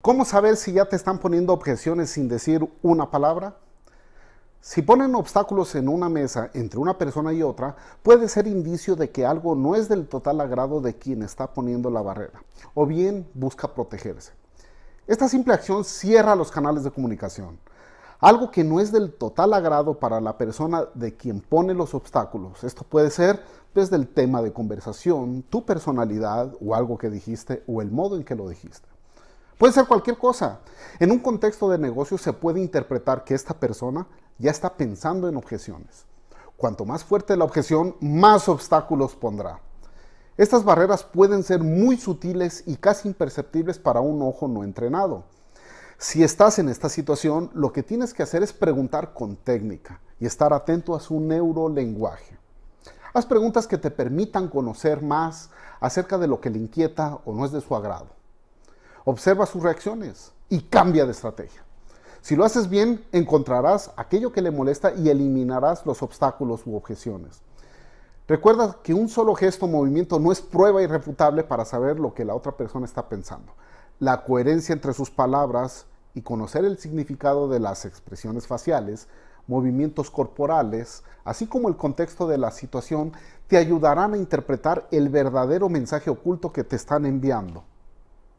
¿Cómo saber si ya te están poniendo objeciones sin decir una palabra? Si ponen obstáculos en una mesa entre una persona y otra, puede ser indicio de que algo no es del total agrado de quien está poniendo la barrera, o bien busca protegerse. Esta simple acción cierra los canales de comunicación. Algo que no es del total agrado para la persona de quien pone los obstáculos. Esto puede ser desde el tema de conversación, tu personalidad o algo que dijiste o el modo en que lo dijiste. Puede ser cualquier cosa. En un contexto de negocio se puede interpretar que esta persona ya está pensando en objeciones. Cuanto más fuerte la objeción, más obstáculos pondrá. Estas barreras pueden ser muy sutiles y casi imperceptibles para un ojo no entrenado. Si estás en esta situación, lo que tienes que hacer es preguntar con técnica y estar atento a su neurolenguaje. Haz preguntas que te permitan conocer más acerca de lo que le inquieta o no es de su agrado observa sus reacciones y cambia de estrategia. Si lo haces bien, encontrarás aquello que le molesta y eliminarás los obstáculos u objeciones. Recuerda que un solo gesto o movimiento no es prueba irrefutable para saber lo que la otra persona está pensando. La coherencia entre sus palabras y conocer el significado de las expresiones faciales, movimientos corporales, así como el contexto de la situación, te ayudarán a interpretar el verdadero mensaje oculto que te están enviando.